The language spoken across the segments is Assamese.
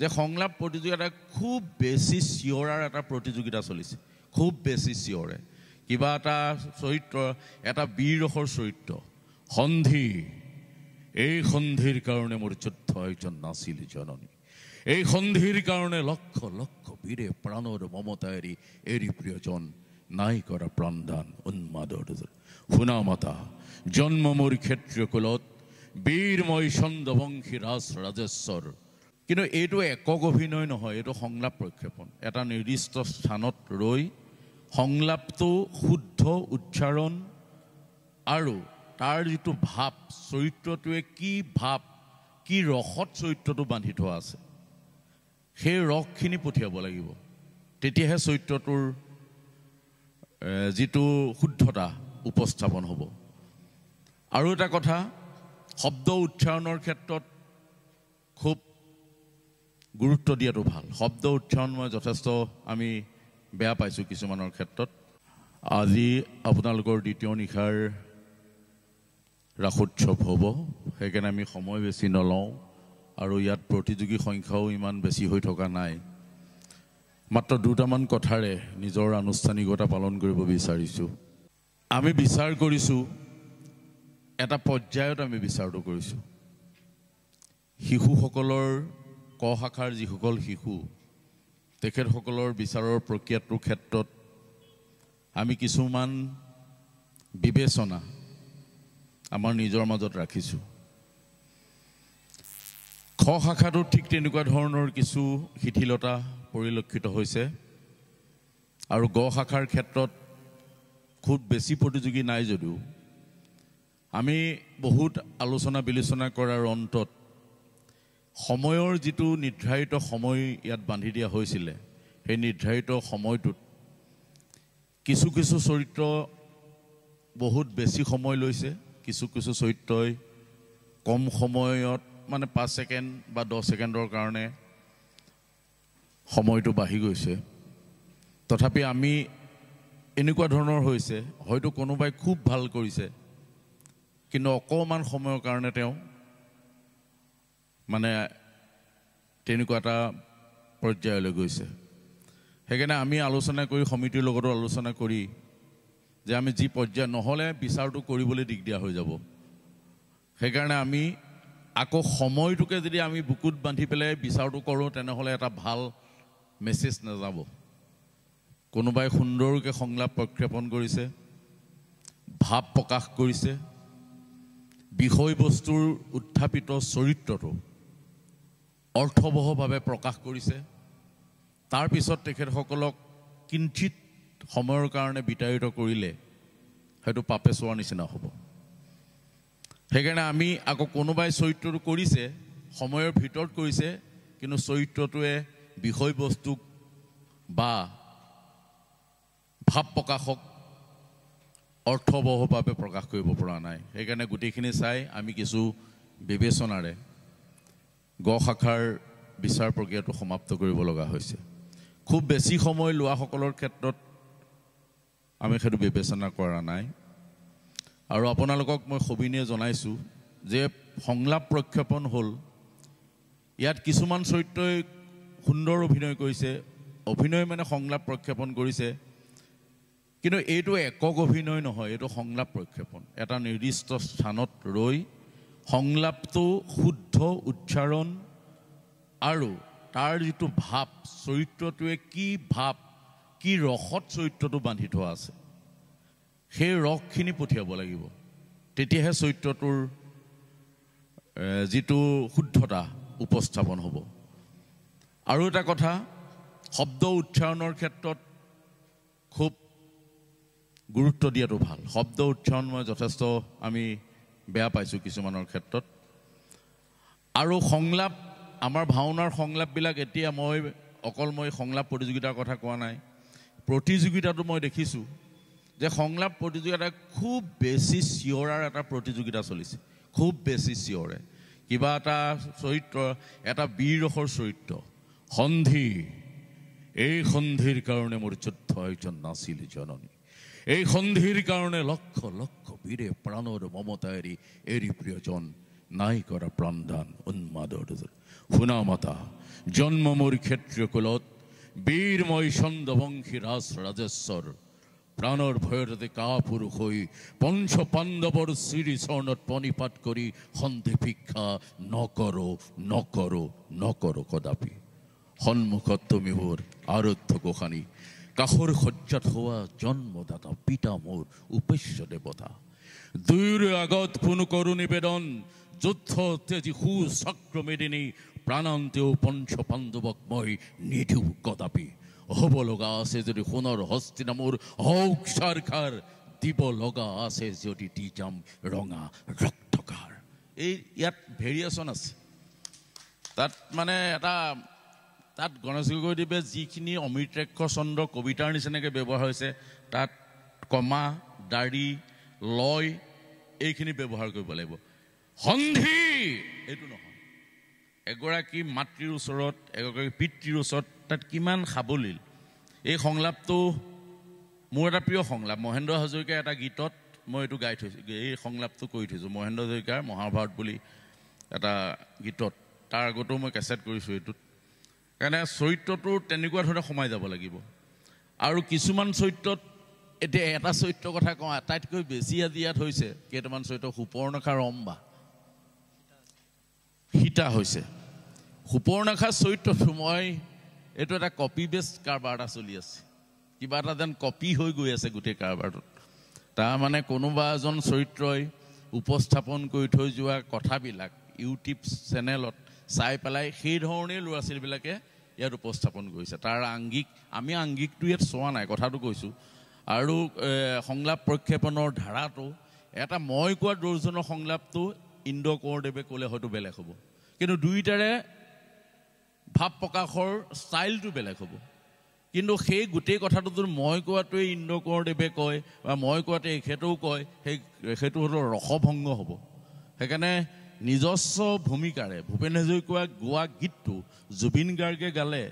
যে সংলাপ প্ৰতিযোগিতা খুব বেছি চিঞৰাৰ এটা প্ৰতিযোগিতা চলিছে খুব বেছি চিঞৰে কিবা এটা চৰিত্ৰ এটা বীৰ ৰসৰ চৰিত্ৰ সন্ধি এই সন্ধিৰ কাৰণে মোৰ যুদ্ধ এজন নাছিল জননী এই সন্ধিৰ কাৰণে লক্ষ লক্ষ বীৰে প্ৰাণৰ মমতা এৰি এৰি প্ৰিয়জন নাই কৰা প্ৰাণদান উন্মাদৰ শুনামতা জন্ম মোৰ ক্ষেত্ৰীয় কুলত বীৰ মই চন্দ্ৰবংশী ৰাজ ৰাজেশ্বৰ কিন্তু এইটো একক অভিনয় নহয় এইটো সংলাপ প্ৰক্ষেপণ এটা নিৰ্দিষ্ট স্থানত ৰৈ সংলাপটো শুদ্ধ উচ্চাৰণ আৰু তাৰ যিটো ভাৱ চৰিত্ৰটোৱে কি ভাৱ কি ৰসত চৰিত্ৰটো বান্ধি থোৱা আছে সেই ৰসখিনি পঠিয়াব লাগিব তেতিয়াহে চৰিত্ৰটোৰ যিটো শুদ্ধতা উপস্থাপন হ'ব আৰু এটা কথা শব্দ উচ্চাৰণৰ ক্ষেত্ৰত খুব গুৰুত্ব দিয়াটো ভাল শব্দ উচ্চাৰণ মই যথেষ্ট আমি বেয়া পাইছোঁ কিছুমানৰ ক্ষেত্ৰত আজি আপোনালোকৰ দ্বিতীয় নিশাৰ ৰাসোৎসৱ হ'ব সেইকাৰণে আমি সময় বেছি নলওঁ আৰু ইয়াত প্ৰতিযোগী সংখ্যাও ইমান বেছি হৈ থকা নাই মাত্ৰ দুটামান কথাৰে নিজৰ আনুষ্ঠানিকতা পালন কৰিব বিচাৰিছোঁ আমি বিচাৰ কৰিছোঁ এটা পৰ্যায়ত আমি বিচাৰটো কৰিছোঁ শিশুসকলৰ শাখাৰ যিসকল শিশু তেখেতসকলৰ বিচাৰৰ প্ৰক্ৰিয়াটোৰ ক্ষেত্ৰত আমি কিছুমান বিবেচনা আমাৰ নিজৰ মাজত ৰাখিছোঁ খ শাখাটো ঠিক তেনেকুৱা ধৰণৰ কিছু শিথিলতা পৰিলক্ষিত হৈছে আৰু গ শাখাৰ ক্ষেত্ৰত খুব বেছি প্ৰতিযোগী নাই যদিও আমি বহুত আলোচনা বিলোচনা কৰাৰ অন্তত সময়ৰ যিটো নিৰ্ধাৰিত সময় ইয়াত বান্ধি দিয়া হৈছিলে সেই নিৰ্ধাৰিত সময়টোত কিছু কিছু চৰিত্ৰ বহুত বেছি সময় লৈছে কিছু কিছু চৰিত্ৰই কম সময়ত মানে পাঁচ ছেকেণ্ড বা দহ ছেকেণ্ডৰ কাৰণে সময়টো বাঢ়ি গৈছে তথাপি আমি এনেকুৱা ধৰণৰ হৈছে হয়তো কোনোবাই খুব ভাল কৰিছে কিন্তু অকণমান সময়ৰ কাৰণে তেওঁ মানে তেনেকুৱা এটা পৰ্যায়লৈ গৈছে সেইকাৰণে আমি আলোচনা কৰি সমিতিৰ লগতো আলোচনা কৰি যে আমি যি পৰ্যায় নহ'লে বিচাৰটো কৰিবলৈ দিগদাৰ হৈ যাব সেইকাৰণে আমি আকৌ সময়টোকে যদি আমি বুকুত বান্ধি পেলাই বিচাৰটো কৰোঁ তেনেহ'লে এটা ভাল মেছেজ নাযাব কোনোবাই সুন্দৰকৈ সংলাপ প্ৰক্ষেপণ কৰিছে ভাৱ প্ৰকাশ কৰিছে বিষয়বস্তুৰ উত্থাপিত চৰিত্ৰটো অৰ্থবহভাৱে প্ৰকাশ কৰিছে তাৰপিছত তেখেতসকলক কিঞ্চিত সময়ৰ কাৰণে বিতাৰিত কৰিলে হয়তো পাপে চোৱাৰ নিচিনা হ'ব সেইকাৰণে আমি আকৌ কোনোবাই চৰিত্ৰটো কৰিছে সময়ৰ ভিতৰত কৰিছে কিন্তু চৰিত্ৰটোৱে বিষয়বস্তুক বা ভাৱ প্ৰকাশক অৰ্থবহভাৱে প্ৰকাশ কৰিব পৰা নাই সেইকাৰণে গোটেইখিনি চাই আমি কিছু বিবেচনাৰে গ শাখাৰ বিচাৰ প্ৰক্ৰিয়াটো সমাপ্ত কৰিব লগা হৈছে খুব বেছি সময় লোৱাসকলৰ ক্ষেত্ৰত আমি সেইটো বিবেচনা কৰা নাই আৰু আপোনালোকক মই সবিনয়ে জনাইছোঁ যে সংলাপ প্ৰক্ষেপণ হ'ল ইয়াত কিছুমান চৰিত্ৰই সুন্দৰ অভিনয় কৰিছে অভিনয় মানে সংলাপ প্ৰক্ষেপণ কৰিছে কিন্তু এইটো একক অভিনয় নহয় এইটো সংলাপ প্ৰক্ষেপণ এটা নিৰ্দিষ্ট স্থানত ৰৈ সংলাপটো শুদ্ধ উচ্চাৰণ আৰু তাৰ যিটো ভাৱ চৰিত্ৰটোৱে কি ভাৱ কি ৰসত চৰিত্ৰটো বান্ধি থোৱা আছে সেই ৰসখিনি পঠিয়াব লাগিব তেতিয়াহে চৰিত্ৰটোৰ যিটো শুদ্ধতা উপস্থাপন হ'ব আৰু এটা কথা শব্দ উচ্চাৰণৰ ক্ষেত্ৰত খুব গুৰুত্ব দিয়াটো ভাল শব্দ উচ্চাৰণ মই যথেষ্ট আমি বেয়া পাইছোঁ কিছুমানৰ ক্ষেত্ৰত আৰু সংলাপ আমাৰ ভাওনাৰ সংলাপবিলাক এতিয়া মই অকল মই সংলাপ প্ৰতিযোগিতাৰ কথা কোৱা নাই প্ৰতিযোগিতাটো মই দেখিছোঁ যে সংলাপ প্ৰতিযোগিতা খুব বেছি চিঞৰাৰ এটা প্ৰতিযোগিতা চলিছে খুব বেছি চিঞৰে কিবা এটা চৰিত্ৰ এটা বীৰসৰ চৰিত্ৰ সন্ধি এই সন্ধিৰ কাৰণে মোৰ মূৰ্যুদ্ধ এজন নাছিল জননী এই সন্ধির কারণে লক্ষ লক্ষ বীরে প্রাণর মমতায়েরই এরই প্রিয়জন নাই করা প্রাণদান উন্মাদর হুনামাতা জন্ম মোর ক্ষেত্রকুলত বীরময় ছন্দবংশী রাস রাজেশ্বর প্রাণর ভয়তে কা পুরুষ হই পঞ্চ পাণ্ডবর শ্রী স্বর্ণত পণিপাত করি সন্ধি ভিক্ষা নকৰ নকৰ নকৰ কদাপি সন্মুখত তুমি মোৰ আৰধ্য গোসানী কাহর সজ্জাত হোৱা জন্মদাতা পিতা মোৰ উপেশ্য দেবতা দুয়ের আগত পুনো করু নিবেদন যুদ্ধ তেজি চক্র মেদিনী প্ৰাণান্তেও পঞ্চ পাণ্ডৱক মই নিদিওঁ কদাপি হ'ব লগা আছে যদি সোণৰ হস্তি নামৰ হওক চাৰখাৰ দিব লগা আছে যদি দি যাম ৰঙা রক্তকার এই ইয়াত ভেৰিয়েশ্যন আছে তাত মানে এটা তাত গণেশ গগৈদেৱে যিখিনি অমৃতাক্ষ চন্দ্ৰ কবিতাৰ নিচিনাকৈ ব্যৱহাৰ হৈছে তাত কমা দাড়ি লয় এইখিনি ব্যৱহাৰ কৰিব লাগিব সন্ধি এইটো নহয় এগৰাকী মাতৃৰ ওচৰত এগৰাকী পিতৃৰ ওচৰত তাত কিমান সাৱলীল এই সংলাপটো মোৰ এটা প্ৰিয় সংলাপ মহেন্দ্ৰ হাজৰিকাৰ এটা গীতত মই এইটো গাই থৈছোঁ এই সংলাপটো কৰি থৈছোঁ মহেন্দ্ৰ হাজৰিকাৰ মহাভাৰত বুলি এটা গীতত তাৰ আগতেও মই কেছেট কৰিছোঁ এইটোত কাৰণে চৰিত্ৰটো তেনেকুৱা ধৰণে সোমাই যাব লাগিব আৰু কিছুমান চৰিত্ৰত এতিয়া এটা চৰিত্ৰৰ কথা কওঁ আটাইতকৈ বেছি আজি ইয়াত হৈছে কেইটামান চৰিত্ৰ সুপৰ্ণখা ৰম্বা সীতা হৈছে সুপৰ্ণখাৰ চৰিত্ৰটো মই এইটো এটা কপি বেষ্ট কাৰবাৰ এটা চলি আছে কিবা এটা যেন কপি হৈ গৈ আছে গোটেই কাৰবাৰটোত তাৰমানে কোনোবা এজন চৰিত্ৰই উপস্থাপন কৰি থৈ যোৱা কথাবিলাক ইউটিউব চেনেলত চাই পেলাই সেইধৰণেই ল'ৰা ছোৱালীবিলাকে ইয়াত উপস্থাপন কৰিছে তাৰ আংগিক আমি আংগিকটো ইয়াত চোৱা নাই কথাটো কৈছোঁ আৰু সংলাপ প্ৰক্ষেপণৰ ধাৰাটো এটা মই কোৱা দুৰ্জনৰ সংলাপটো ইন্দ্ৰ কোঁৱৰদেৱে ক'লে হয়তো বেলেগ হ'ব কিন্তু দুয়োটাৰে ভাৱ প্ৰকাশৰ ষ্টাইলটো বেলেগ হ'ব কিন্তু সেই গোটেই কথাটো কথাটোতো মই কোৱাটোৱেই ইন্দ্ৰ কোঁৱৰদেৱে কয় বা মই কোৱাটোৱে এখেতেও কয় সেই সেইটো হয়তো ৰসভংগ হ'ব সেইকাৰণে নিজস্ব ভূমিকাৰে ভূপেন হাজৰিকাই গোৱা গীতটো জুবিন গাৰ্গে গালে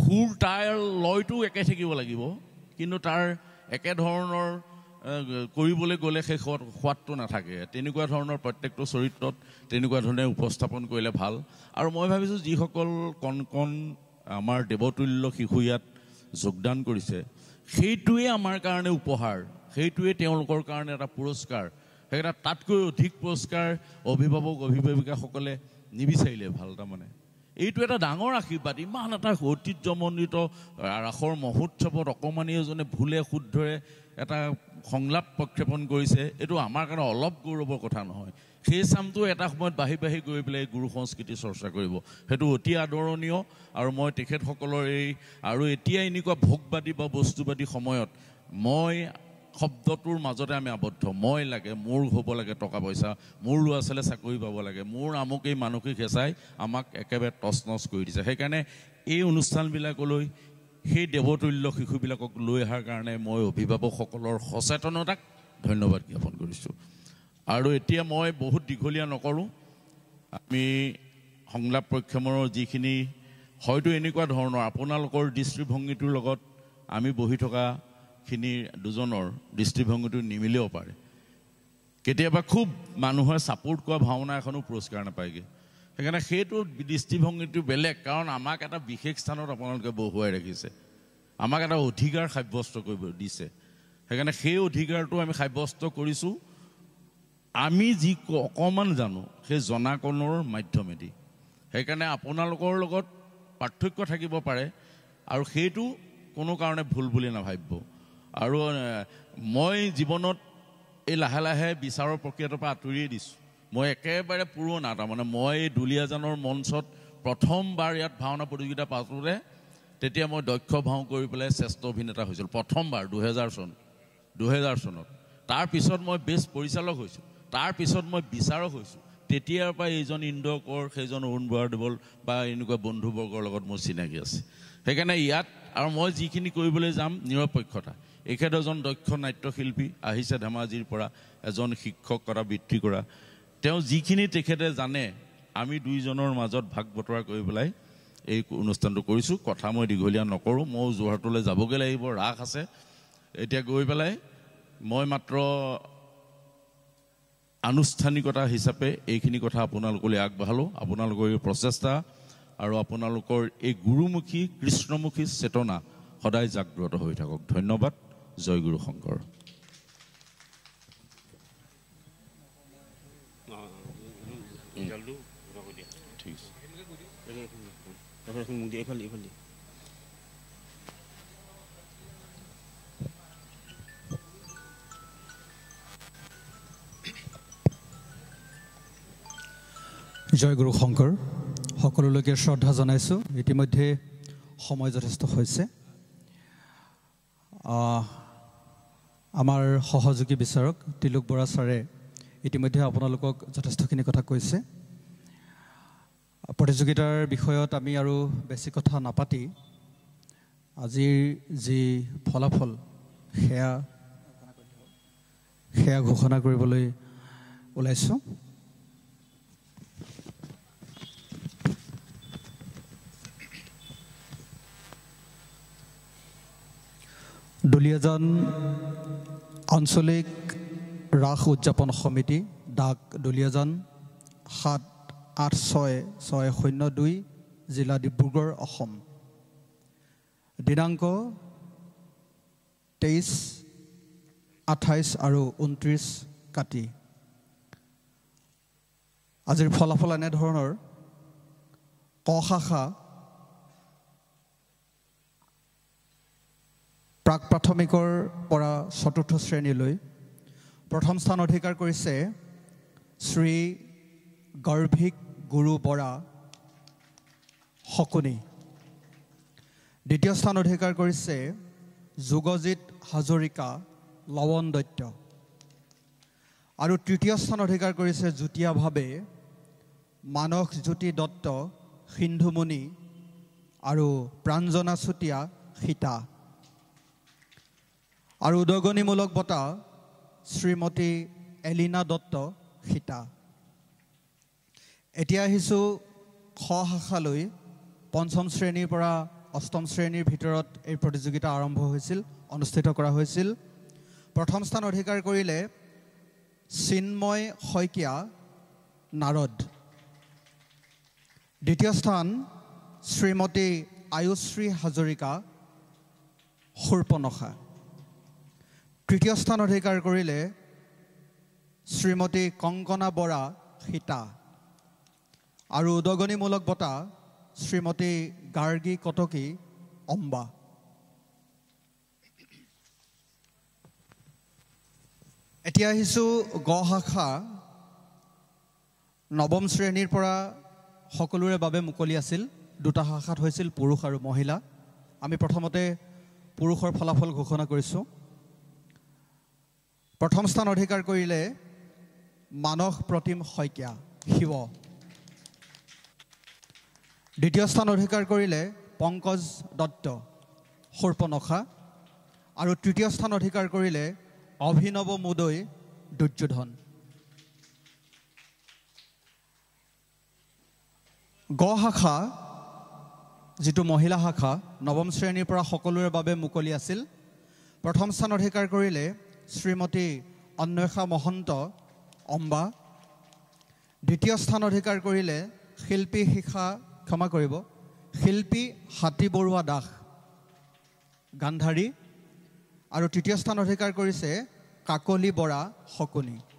সুৰ তাৰ লয়টো একে থাকিব লাগিব কিন্তু তাৰ একেধৰণৰ কৰিবলৈ গ'লে সেই সোৱাদ সোৱাদটো নাথাকে তেনেকুৱা ধৰণৰ প্ৰত্যেকটো চৰিত্ৰত তেনেকুৱা ধৰণে উপস্থাপন কৰিলে ভাল আৰু মই ভাবিছোঁ যিসকল কণ কণ আমাৰ দেৱতুল্য শিশু ইয়াত যোগদান কৰিছে সেইটোৱেই আমাৰ কাৰণে উপহাৰ সেইটোৱেই তেওঁলোকৰ কাৰণে এটা পুৰস্কাৰ সেইকাৰণে তাতকৈ অধিক পুৰস্কাৰ অভিভাৱক অভিভাৱিকাসকলে নিবিচাৰিলে ভাল তাৰমানে এইটো এটা ডাঙৰ আশীৰ্বাদ ইমান এটা ঐতিহ্যমণ্ডিত ৰাসৰ মহোৎসৱত অকণমানি এজনে ভুলে শুদ্ধৰে এটা সংলাপ প্ৰক্ষেপণ কৰিছে এইটো আমাৰ কাৰণে অলপ গৌৰৱৰ কথা নহয় সেই চামটো এটা সময়ত বাঢ়ি বাঢ়ি গৈ পেলাই গুৰু সংস্কৃতি চৰ্চা কৰিব সেইটো অতি আদৰণীয় আৰু মই তেখেতসকলৰ এই আৰু এতিয়া এনেকুৱা ভোগবাদী বা বস্তুবাদী সময়ত মই শব্দটোৰ মাজতে আমি আবদ্ধ মই লাগে মোৰ হ'ব লাগে টকা পইচা মোৰ ল'ৰা ছোৱালীয়ে চাকৰি পাব লাগে মোৰ আমুক এই মানসিক হেঁচাই আমাক একেবাৰে টচ নচ কৰি দিছে সেইকাৰণে এই অনুষ্ঠানবিলাকলৈ সেই দেৱতুল্য শিশুবিলাকক লৈ অহাৰ কাৰণে মই অভিভাৱকসকলৰ সচেতনতাক ধন্যবাদ জ্ঞাপন কৰিছোঁ আৰু এতিয়া মই বহুত দীঘলীয়া নকৰোঁ আমি সংলাপ প্ৰক্ষেপণৰ যিখিনি হয়তো এনেকুৱা ধৰণৰ আপোনালোকৰ দৃষ্টিভংগীটোৰ লগত আমি বহি থকা খিনিৰ দুজনৰ দৃষ্টিভংগীটো নিমিলেও পাৰে কেতিয়াবা খুব মানুহৰ ছাপোৰ্ট কৰা ভাওনা এখনো পুৰস্কাৰ নাপায়গৈ সেইকাৰণে সেইটো দৃষ্টিভংগীটো বেলেগ কাৰণ আমাক এটা বিশেষ স্থানত আপোনালোকে বহুৱাই ৰাখিছে আমাক এটা অধিকাৰ সাব্যস্ত কৰিব দিছে সেইকাৰণে সেই অধিকাৰটো আমি সাব্যস্ত কৰিছোঁ আমি যি অকণমান জানো সেই জনাকণৰ মাধ্যমেদি সেইকাৰণে আপোনালোকৰ লগত পাৰ্থক্য থাকিব পাৰে আৰু সেইটো কোনো কাৰণে ভুল বুলি নাভাবিব আৰু মই জীৱনত এই লাহে লাহে বিচাৰৰ প্ৰক্ৰিয়াটোৰ পৰা আঁতৰিয়ে দিছোঁ মই একেবাৰে পুৰণা তাৰমানে মই দুলীয়াজানৰ মঞ্চত প্ৰথমবাৰ ইয়াত ভাওনা প্ৰতিযোগিতা পাতোঁতে তেতিয়া মই দক্ষ ভাওঁ কৰি পেলাই শ্ৰেষ্ঠ অভিনেতা হৈছিলোঁ প্ৰথমবাৰ দুহেজাৰ চন দুহেজাৰ চনত তাৰপিছত মই বেষ্ট পৰিচালক হৈছোঁ তাৰপিছত মই বিচাৰক হৈছোঁ তেতিয়াৰ পৰা এইজন ইন্দ্ৰ কৰ সেইজন অৰুণ বৰাদেৱল বা এনেকুৱা বন্ধুবৰ্গৰ লগত মোৰ চিনাকি আছে সেইকাৰণে ইয়াত আৰু মই যিখিনি কৰিবলৈ যাম নিৰপেক্ষতা একেডজন দক্ষ নাট্যশিল্পী আহিছে ধেমাজিৰ পৰা এজন শিক্ষক কৰা বৃত্তি কৰা তেওঁ যিখিনি তেখেতে জানে আমি দুইজনৰ মাজত ভাগ বতৰা কৰি পেলাই এই অনুষ্ঠানটো কৰিছোঁ কথা মই দীঘলীয়া নকৰোঁ ময়ো যোৰহাটলৈ যাবগৈ লাগিব ৰাস আছে এতিয়া গৈ পেলাই মই মাত্ৰ আনুষ্ঠানিকতা হিচাপে এইখিনি কথা আপোনালোকলৈ আগবঢ়ালোঁ আপোনালোকৰ এই প্ৰচেষ্টা আৰু আপোনালোকৰ এই গুৰুমুখী কৃষ্ণমুখী চেতনা সদায় জাগ্ৰত হৈ থাকক ধন্যবাদ জয় গুৰু শংকৰ জয় গুৰু শংকৰ সকলোলৈকে শ্ৰদ্ধা জনাইছোঁ ইতিমধ্যে সময় যথেষ্ট হৈছে আমাৰ সহযোগী বিচাৰক তিলোক বৰা ছাৰে ইতিমধ্যে আপোনালোকক যথেষ্টখিনি কথা কৈছে প্ৰতিযোগিতাৰ বিষয়ত আমি আৰু বেছি কথা নাপাতি আজিৰ যি ফলাফল সেয়া সেয়া ঘোষণা কৰিবলৈ ওলাইছোঁ দুলীয়াজান আঞ্চলিক ৰাস উদযাপন সমিতি ডাক দুলীয়াজান সাত আঠ ছয় ছয় শূন্য দুই জিলা ডিব্ৰুগড় অসম দিনাংক তেইছ আঠাইছ আৰু ঊনত্ৰিছ কাতি আজিৰ ফলাফল এনেধৰণৰ ক শাখা প্ৰাক প্ৰাথমিকৰ পৰা চতুৰ্থ শ্ৰেণীলৈ প্ৰথম স্থান অধিকাৰ কৰিছে শ্ৰী গৰ্ভিক গুৰু বৰা শকুনি দ্বিতীয় স্থান অধিকাৰ কৰিছে যুগজিৎ হাজৰিকা লৱন দত্ত আৰু তৃতীয় স্থান অধিকাৰ কৰিছে যুটীয়াভাৱে মানসজ্যোতি দত্ত সিন্ধুমণি আৰু প্ৰাঞ্জনা চুতীয়া সীতা আৰু উদগনিমূলক বঁটা শ্ৰীমতী এলিনা দত্ত সীতা এতিয়া আহিছোঁ খ শাখালৈ পঞ্চম শ্ৰেণীৰ পৰা অষ্টম শ্ৰেণীৰ ভিতৰত এই প্ৰতিযোগিতা আৰম্ভ হৈছিল অনুষ্ঠিত কৰা হৈছিল প্ৰথম স্থান অধিকাৰ কৰিলে চিন্ময় শইকীয়া নাৰদ দ্বিতীয় স্থান শ্ৰীমতী আয়ুশ্ৰী হাজৰিকা সুৰ্পনসা তৃতীয় স্থান অধিকাৰ কৰিলে শ্ৰীমতী কংকনা বৰা সীতা আৰু উদগনিমূলক বঁটা শ্ৰীমতী গাৰ্গী কটকী অম্বা এতিয়া আহিছোঁ গ শাখা নৱম শ্ৰেণীৰ পৰা সকলোৰে বাবে মুকলি আছিল দুটা শাখাত হৈছিল পুৰুষ আৰু মহিলা আমি প্ৰথমতে পুৰুষৰ ফলাফল ঘোষণা কৰিছোঁ প্ৰথম স্থান অধিকাৰ কৰিলে মানস প্ৰতিম শইকীয়া শিৱ দ্বিতীয় স্থান অধিকাৰ কৰিলে পংকজ দত্ত সৰ্পনখা আৰু তৃতীয় স্থান অধিকাৰ কৰিলে অভিনৱ মুদৈ দুৰ্যোধন গ শাখা যিটো মহিলা শাখা নৱম শ্ৰেণীৰ পৰা সকলোৰে বাবে মুকলি আছিল প্ৰথম স্থান অধিকাৰ কৰিলে শ্ৰীমতী অন্বেষা মহন্ত অম্বা দ্বিতীয় স্থান অধিকাৰ কৰিলে শিল্পী শিখা ক্ষমা কৰিব শিল্পী হাতী বৰুৱা দাস গান্ধাৰী আৰু তৃতীয় স্থান অধিকাৰ কৰিছে কাকলি বৰা শকুনী